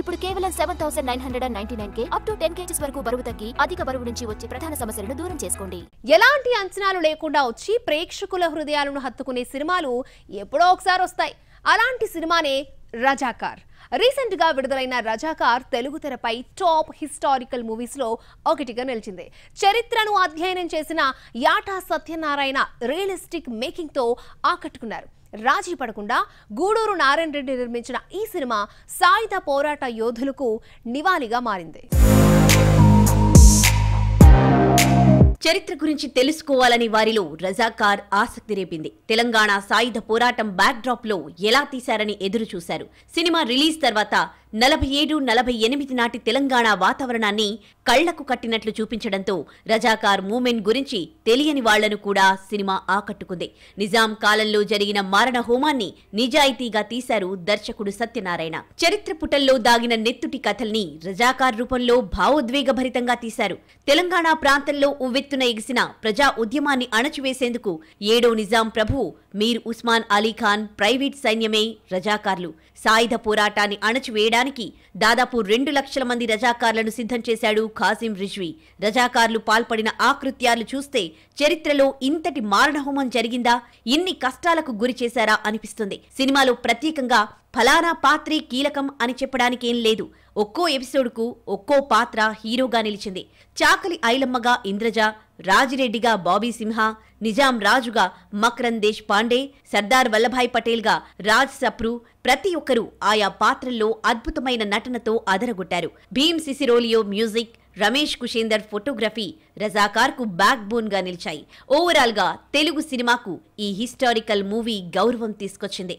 ఇప్పుడు కేవలం seven thousand nine hundred ninety nine కే అప్ టు టెన్ కేజీస్ వరకు బరువు తగ్గి అధిక బరువు నుంచి వచ్చే ప్రధాన సమస్యలను దూరం చేసుకోండి ఎలాంటి అంచనాలు లేకుండా వచ్చి ప్రేక్షకుల హృదయాలను హత్తుకునే సినిమాలు ఎప్పుడో ఒకసారి వస్తాయి అలాంటి సినిమానే రజాకార్ రీసెంట్ గా విడుదలైన రజాకార్ తెలుగు తెరపై టాప్ హిస్టారికల్ మూవీస్ లో ఒకటిగా నిలిచింది చరిత్రను అధ్యయనం చేసిన యాటా సత్యనారాయణ రియలిస్టిక్ మేకింగ్ తో ఆకట్టుకున్నారు రాజీ పడకుండా గూడూరు నారాయణ రెడ్డి నిర్మించిన ఈ సినిమా సాయుధ పోరాట యోధులకు నివాళిగా మారింది చరిత్ర గురించి తెలుసుకోవాలని వారిలో రజాకార్ ఆసక్తి రేపింది తెలంగాణ సాయుధ పోరాటం బ్యాక్ డ్రాప్ లో ఎలా తీశారని ఎదురు చూశారు సినిమా రిలీజ్ తర్వాత నలభై ఏడు నలభై ఎనిమిది నాటి తెలంగాణ వాతావరణాన్ని కళ్లకు కట్టినట్లు చూపించడంతో రజాకార్ మూమెంట్ గురించి తెలియని వాళ్లను కూడా సినిమా ఆకట్టుకుంది నిజాం కాలంలో జరిగిన మారణ హోమాన్ని నిజాయితీగా తీశారు దర్శకుడు సత్యనారాయణ చరిత్ర పుటల్లో దాగిన నెత్తుటి కథల్ని రజాకార్ రూపంలో భావోద్వేగభరితంగా తీశారు తెలంగాణ ప్రాంతంలో ఉవ్వెత్తున ఎగిసిన ప్రజా ఉద్యమాన్ని అణచివేసేందుకు ఏడో నిజాం ప్రభు మీర్ ఉస్మాన్ అలీఖాన్ ప్రైవేట్ సైన్యమే రజాకార్లు సాయుధ పోరాటాన్ని అణచివేయడానికి చేయడానికి దాదాపు రెండు లక్షల మంది రజాకార్లను సిద్ధం చేశాడు ఖాసిం రిజ్వీ రజాకార్లు పాల్పడిన ఆకృత్యాలు చూస్తే చరిత్రలో ఇంతటి మారణహోమం జరిగిందా ఇన్ని కష్టాలకు గురి చేశారా అనిపిస్తుంది సినిమాలో ప్రత్యేకంగా ఫలానా పాత్రే కీలకం అని చెప్పడానికేం లేదు ఒక్కో ఎపిసోడ్కు ఒక్కో పాత్ర హీరోగా నిలిచింది చాకలి ఐలమ్మగా ఇంద్రజ రాజిరెడ్డిగా బాబీ సింహ నిజాం రాజుగా మక్రన్ దేశ్ పాండే సర్దార్ వల్లభాయ్ పటేల్గా రాజ్ సప్రు ప్రతి ఒక్కరూ ఆయా పాత్రల్లో అద్భుతమైన నటనతో అదరగొట్టారు భీమ్ సిసిరోలియో మ్యూజిక్ రమేష్ కుషేందర్ ఫోటోగ్రఫీ రజాకార్కు బ్యాక్ బోన్గా నిలిచాయి ఓవరాల్గా తెలుగు సినిమాకు ఈ హిస్టారికల్ మూవీ గౌరవం తీసుకొచ్చింది